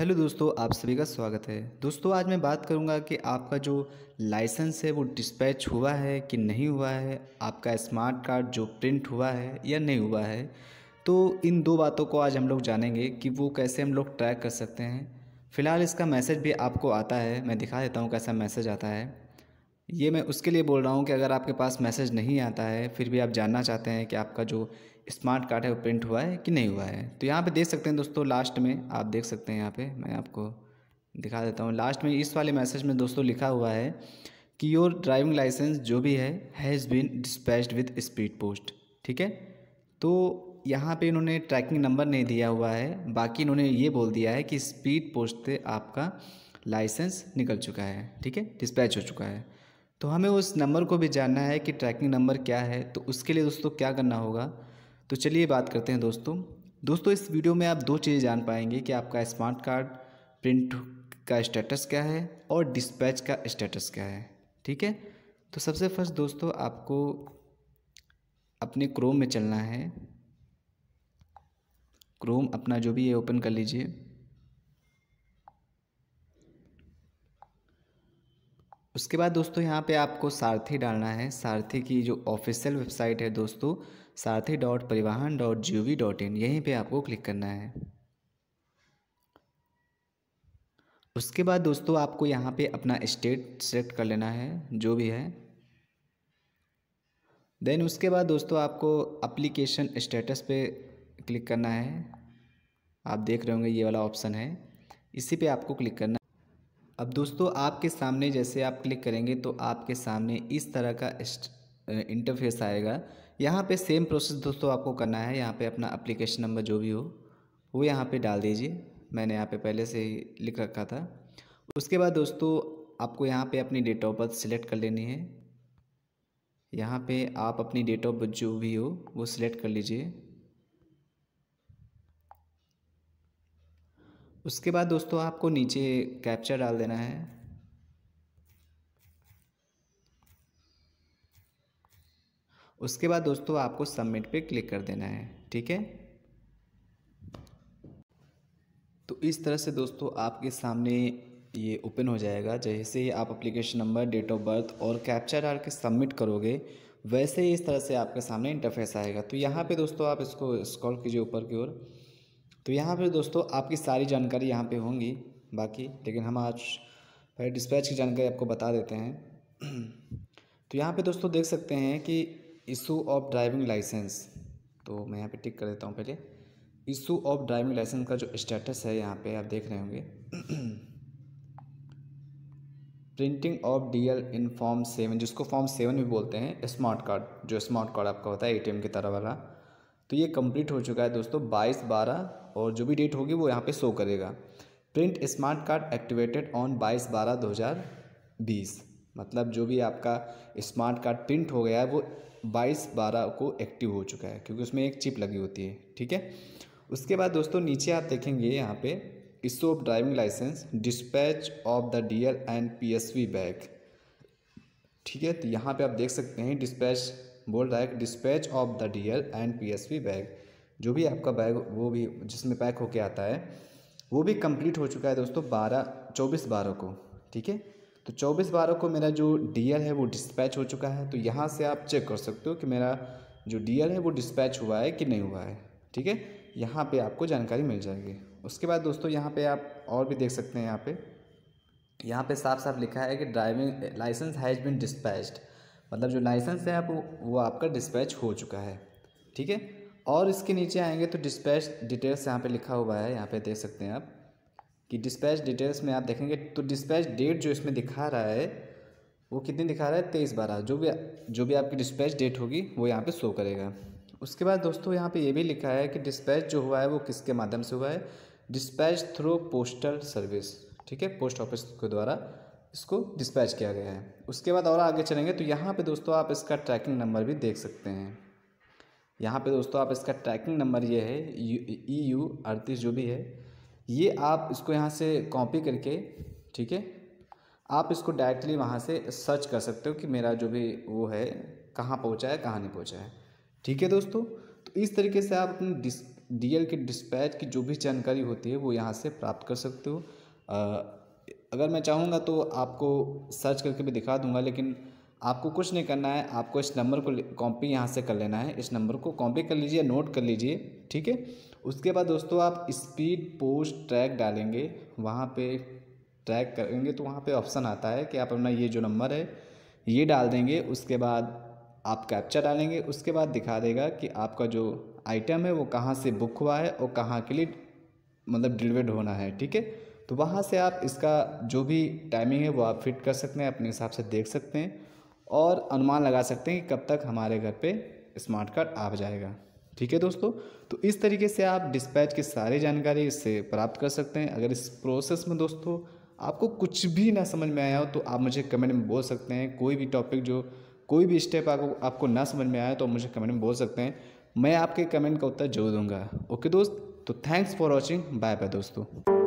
hello दोस्तों आप सभी का स्वागत है दोस्तों आज मैं बात करूंगा कि आपका जो लाइसेंस है वो डिस्पैच हुआ है कि नहीं हुआ है आपका स्मार्ट कार्ड जो प्रिंट हुआ है या नहीं हुआ है तो इन दो बातों को आज हम लोग जानेंगे कि वो कैसे हम लोग ट्रैक कर सकते हैं फ़िलहाल इसका मैसेज भी आपको आता है मैं दिखा देता हूँ कैसा मैसेज आता है ये मैं उसके लिए बोल रहा हूँ कि अगर आपके पास मैसेज नहीं आता है फिर भी आप जानना चाहते हैं कि आपका जो स्मार्ट कार्ड है वो प्रिंट हुआ है कि नहीं हुआ है तो यहाँ पे देख सकते हैं दोस्तों लास्ट में आप देख सकते हैं यहाँ पे मैं आपको दिखा देता हूँ लास्ट में इस वाले मैसेज में दोस्तों लिखा हुआ है कि योर ड्राइविंग लाइसेंस जो भी है has been dispatched with speed post ठीक है तो यहाँ पे इन्होंने ट्रैकिंग नंबर नहीं दिया हुआ है बाकी इन्होंने ये बोल दिया है कि स्पीड पोस्ट से आपका लाइसेंस निकल चुका है ठीक है डिस्पैच हो चुका है तो हमें उस नंबर को भी जानना है कि ट्रैकिंग नंबर क्या है तो उसके लिए दोस्तों क्या करना होगा तो चलिए बात करते हैं दोस्तों दोस्तों इस वीडियो में आप दो चीज़ें जान पाएंगे कि आपका स्मार्ट कार्ड प्रिंट का स्टेटस क्या है और डिस्पैच का स्टेटस क्या है ठीक है तो सबसे फर्स्ट दोस्तों आपको अपने क्रोम में चलना है क्रोम अपना जो भी है ओपन कर लीजिए उसके बाद दोस्तों यहाँ पे आपको सारथी डालना है सारथी की जो ऑफिशियल वेबसाइट है दोस्तों Sarathi dot Parivahan dot G O V dot in यहीं पर आपको क्लिक करना है उसके बाद दोस्तों आपको यहाँ पे अपना स्टेट सेलेक्ट कर लेना है जो भी है देन उसके बाद दोस्तों आपको अप्लीकेशन स्टेटस पे क्लिक करना है आप देख रहे होंगे ये वाला ऑप्शन है इसी पे आपको क्लिक करना अब दोस्तों आपके सामने जैसे आप क्लिक करेंगे तो आपके सामने इस तरह का इंटरफेस आएगा यहाँ पे सेम प्रोसेस दोस्तों आपको करना है यहाँ पे अपना एप्लीकेशन नंबर जो भी हो वो यहाँ पे डाल दीजिए मैंने यहाँ पे पहले से ही लिख रखा था उसके बाद दोस्तों आपको यहाँ पे अपनी डेट ऑफ बर्थ सिलेक्ट कर लेनी है यहाँ पे आप अपनी डेट ऑफ बर्थ जो भी हो वो सिलेक्ट कर लीजिए उसके बाद दोस्तों आपको नीचे कैप्चर डाल देना है उसके बाद दोस्तों आपको सबमिट पे क्लिक कर देना है ठीक है तो इस तरह से दोस्तों आपके सामने ये ओपन हो जाएगा जैसे ही आप application number date of birth और कैप्चर डाल के सबमिट करोगे वैसे ही इस तरह से आपके सामने इंटरफेस आएगा तो यहाँ पे दोस्तों आप इसको स्क्रॉल कीजिए ऊपर की ओर तो यहाँ पे दोस्तों आपकी सारी जानकारी यहाँ पे होंगी बाकी लेकिन हम आज पहले डिस्पैच की जानकारी आपको बता देते हैं तो यहाँ पे दोस्तों देख सकते हैं कि इशू ऑफ ड्राइविंग लाइसेंस तो मैं यहाँ पे टिक कर देता हूँ पहले इशू ऑफ ड्राइविंग लाइसेंस का जो स्टेटस है यहाँ पे आप देख रहे होंगे printing of D L in form seven जिसको फॉर्म सेवन भी बोलते हैं स्मार्ट कार्ड जो स्मार्ट कार्ड आपका होता है ए टी एम की तरह वाला तो ये कंप्लीट हो चुका है दोस्तों बाईस बारह और जो भी डेट होगी वो यहाँ पे शो करेगा print smart card activated on बाईस बारह दो हज़ार बीस मतलब जो भी आपका स्मार्ट कार्ड प्रिंट हो गया है वो बाईस बारह को एक्टिव हो चुका है क्योंकि उसमें एक चिप लगी होती है ठीक है उसके बाद दोस्तों नीचे आप देखेंगे यहाँ पर issue of driving licence dispatch of the D L and P S V bag ठीक है तो यहाँ पे आप देख सकते हैं डिस्पैच बोल रहा है कि dispatch of the DL and PSP bag जो भी आपका बैग वो भी जिसमें पैक होके आता है वो भी कंप्लीट हो चुका है दोस्तों बारह चौबीस बारह को ठीक है तो चौबीस बारह को मेरा जो डीएल है वो डिस्पैच हो चुका है तो यहाँ से आप चेक कर सकते हो कि मेरा जो डीएल है वो डिस्पैच हुआ है कि नहीं हुआ है ठीक है यहाँ पर आपको जानकारी मिल जाएगी उसके बाद दोस्तों यहाँ पर आप और भी देख सकते हैं यहाँ पर यहाँ पे साफ साफ लिखा है कि driving licence has been dispatched मतलब जो लाइसेंस है आप वो आपका डिस्पैच हो चुका है ठीक है और इसके नीचे आएंगे तो डिस्पैच डिटेल्स यहाँ पे लिखा हुआ है यहाँ पे देख सकते हैं आप कि डिस्पैच डिटेल्स में आप देखेंगे तो डिस्पैच डेट जो इसमें दिखा रहा है वो कितनी दिखा रहा है तेईस बारह जो भी जो भी आपकी डिस्पैच डेट होगी वो यहाँ पर शो करेगा उसके बाद दोस्तों यहाँ पर ये भी लिखा है कि डिस्पैच जो हुआ है वो किसके माध्यम से हुआ है डिस्पैच थ्रू पोस्टल सर्विस ठीक है पोस्ट ऑफिस के द्वारा इसको डिस्पैच किया गया है उसके बाद और आगे चलेंगे तो यहाँ पे दोस्तों आप इसका ट्रैकिंग नंबर भी देख सकते हैं यहाँ पे दोस्तों आप इसका ट्रैकिंग नंबर ये है ई यू e अड़तीस जो भी है ये आप इसको यहाँ से कॉपी करके ठीक है आप इसको डायरेक्टली वहाँ से सर्च कर सकते हो कि मेरा जो भी वो है कहाँ पहुँचा है कहाँ नहीं पहुँचा है ठीक है दोस्तों तो इस तरीके से आप अपनी डिस डी के डिस्पैच की जो भी जानकारी होती है वो यहाँ से प्राप्त कर सकते हो अगर मैं चाहूँगा तो आपको सर्च करके भी दिखा दूँगा लेकिन आपको कुछ नहीं करना है आपको इस नंबर को कॉपी यहाँ से कर लेना है इस नंबर को कॉपी कर लीजिए नोट कर लीजिए ठीक है उसके बाद दोस्तों आप स्पीड पोस्ट ट्रैक डालेंगे वहाँ पे ट्रैक करेंगे तो वहाँ पे ऑप्शन आता है कि आप अपना ये जो नंबर है ये डाल देंगे उसके बाद आप कैप्चा डालेंगे उसके बाद दिखा देगा कि आपका जो आइटम है वो कहाँ से बुक हुआ है और कहाँ के लिए मतलब डिलीवर्ड होना है ठीक है तो वहाँ से आप इसका जो भी टाइमिंग है वो आप फिट कर सकते हैं अपने हिसाब से देख सकते हैं और अनुमान लगा सकते हैं कि कब तक हमारे घर पे स्मार्ट कार्ड आ जाएगा ठीक है दोस्तों तो इस तरीके से आप डिस्पैच की सारी जानकारी इससे प्राप्त कर सकते हैं अगर इस प्रोसेस में दोस्तों आपको कुछ भी ना समझ में आया हो तो आप मुझे कमेंट में बोल सकते हैं कोई भी टॉपिक जो कोई भी स्टेप आपको आपको ना समझ में आया तो आप मुझे कमेंट में बोल सकते हैं मैं आपके कमेंट का उत्तर जरूर दूंगा ओके दोस्त तो thanks for watching bye bye दोस्तों